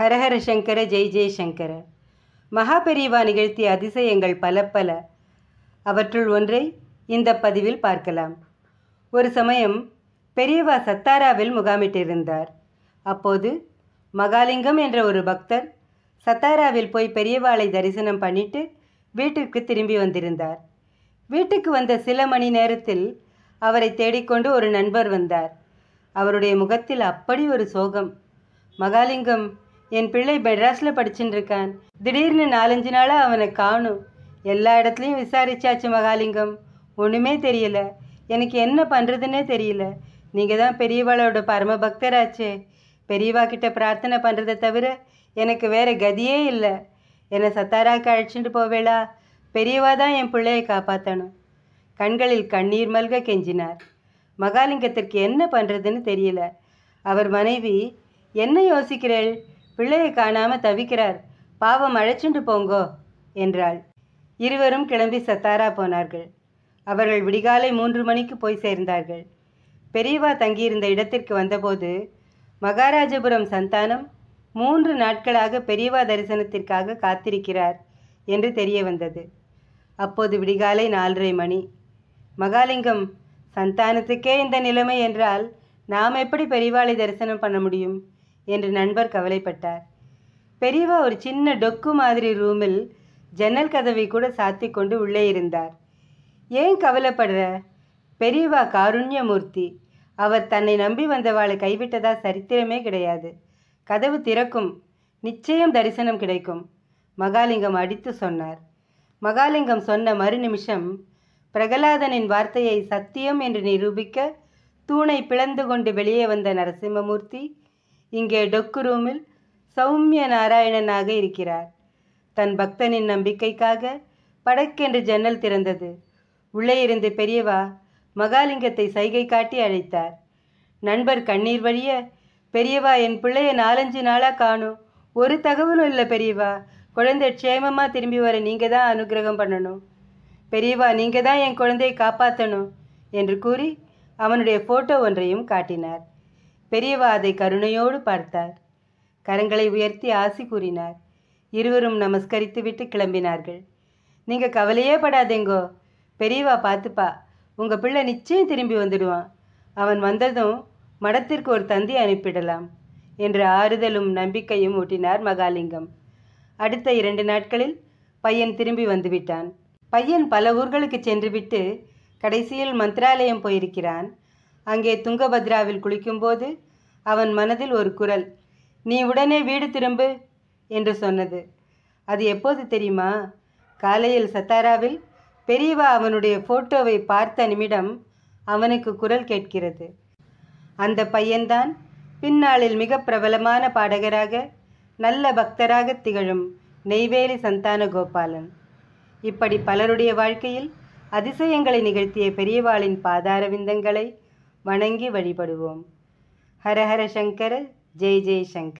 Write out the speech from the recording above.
ஹரஹர சங்கர ஜெய் ஜெய்சங்கர மகாபெரிவா நிகழ்த்திய அதிசயங்கள் பல பல அவற்றுள் ஒன்றை இந்த பதிவில் பார்க்கலாம் ஒரு சமயம் பெரியவா சத்தாராவில் முகாமிட்டிருந்தார் அப்போது மகாலிங்கம் என்ற ஒரு பக்தர் சத்தாராவில் போய் பெரியவாளை தரிசனம் பண்ணிட்டு வீட்டிற்கு திரும்பி வந்திருந்தார் வீட்டுக்கு வந்த சில மணி நேரத்தில் அவரை தேடிக்கொண்டு ஒரு நண்பர் வந்தார் அவருடைய முகத்தில் அப்படி ஒரு சோகம் மகாலிங்கம் என் பிள்ளை மெட்ராஸில் படிச்சுட்டு இருக்கான் திடீர்னு நாலஞ்சு நாளாக அவனை காணும் எல்லா இடத்துலையும் விசாரிச்சாச்சு மகாலிங்கம் ஒன்றுமே தெரியல எனக்கு என்ன பண்ணுறதுன்னே தெரியல நீங்கள் தான் பெரியவாளோட பரம பக்தராச்சே பெரியவா கிட்ட பிரார்த்தனை பண்ணுறதை தவிர எனக்கு வேறு கதியே இல்லை என்னை சத்தாராக்கு அழைச்சிட்டு போவேளா பெரியவா தான் என் பிள்ளையை காப்பாற்றணும் கண்களில் கண்ணீர் மல்க கெஞ்சினார் மகாலிங்கத்திற்கு என்ன பண்ணுறதுன்னு தெரியல அவர் மனைவி என்ன யோசிக்கிறேள் பிள்ளையை காணாம தவிக்கிறார் பாவம் அழைச்சிட்டு போங்கோ என்றாள் இருவரும் கிளம்பி சத்தாரா போனார்கள் அவர்கள் விடிகாலை மூன்று மணிக்கு போய் சேர்ந்தார்கள் பெரியவா தங்கியிருந்த இடத்திற்கு வந்தபோது மகாராஜபுரம் சந்தானம் மூன்று நாட்களாக பெரியவா தரிசனத்திற்காக காத்திருக்கிறார் என்று தெரிய வந்தது அப்போது விடிகாலை நாலரை மணி மகாலிங்கம் சந்தானத்துக்கே இந்த நிலைமை என்றால் நாம் எப்படி பெரியவாளை தரிசனம் பண்ண முடியும் என்று நண்பர் கவலைப்பட்டார் பெரியவா ஒரு சின்ன டொக்கு மாதிரி ரூமில் ஜன்னல் கதவை கூட சாத்தி கொண்டு உள்ளே இருந்தார் ஏன் கவலைப்படுற பெரியவா காருண்யமூர்த்தி அவர் தன்னை நம்பி வந்தவாளை கைவிட்டதா சரித்திரமே கிடையாது கதவு திறக்கும் நிச்சயம் தரிசனம் கிடைக்கும் மகாலிங்கம் அடித்து சொன்னார் மகாலிங்கம் சொன்ன மறுநிமிஷம் பிரகலாதனின் வார்த்தையை சத்தியம் என்று நிரூபிக்க தூணை பிளந்து கொண்டு வெளியே வந்த நரசிம்மமூர்த்தி இங்கே டொக்கு ரூமில் சௌமிய நாராயணனாக இருக்கிறார் தன் பக்தனின் நம்பிக்கைக்காக படக்கென்று ஜன்னல் திறந்தது உள்ளே இருந்து பெரியவா மகாலிங்கத்தை சைகை காட்டி அழைத்தார் நண்பர் கண்ணீர் வழிய பெரியவா என் பிள்ளைய நாலஞ்சு நாளாக காணும் ஒரு தகவலும் இல்லை பெரியவா குழந்தை க்ஷேமமாக திரும்பி வர நீங்கள் தான் அனுகிரகம் பண்ணணும் பெரியவா நீங்கள் தான் என் குழந்தையை காப்பாற்றணும் என்று கூறி அவனுடைய ஃபோட்டோ ஒன்றையும் காட்டினார் பெரியவா அதை கருணையோடு பார்த்தார் கரங்களை உயர்த்தி ஆசி கூறினார் இருவரும் நமஸ்கரித்துவிட்டு கிளம்பினார்கள் நீங்கள் கவலையே படாதேங்கோ பெரியவா பார்த்துப்பா உங்கள் பிள்ளை நிச்சயம் திரும்பி வந்துடுவான் அவன் வந்ததும் மடத்திற்கு ஒரு தந்தி அனுப்பிடலாம் என்று ஆறுதலும் நம்பிக்கையும் ஊட்டினார் மகாலிங்கம் அடுத்த இரண்டு நாட்களில் பையன் திரும்பி வந்துவிட்டான் பையன் பல ஊர்களுக்கு சென்றுவிட்டு கடைசியில் மந்திராலயம் போயிருக்கிறான் அங்கே துங்கபத்ராவில் குளிக்கும்போது அவன் மனதில் ஒரு குரல் நீ உடனே வீடு திரும்பு என்று சொன்னது அது எப்போது தெரியுமா காலையில் சத்தாராவில் பெரியவா அவனுடைய ஃபோட்டோவை பார்த்த நிமிடம் அவனுக்கு குரல் கேட்கிறது அந்த பையன்தான் பின்னாளில் மிக பிரபலமான பாடகராக நல்ல பக்தராக திகழும் நெய்வேலி சந்தான கோபாலன் இப்படி பலருடைய வாழ்க்கையில் அதிசயங்களை நிகழ்த்திய பெரியவாளின் பாதாரவிந்தங்களை வணங்கி வழிபடுவோம் ஹரஹர சங்கர ஜெய் ஜெய் சங்கர்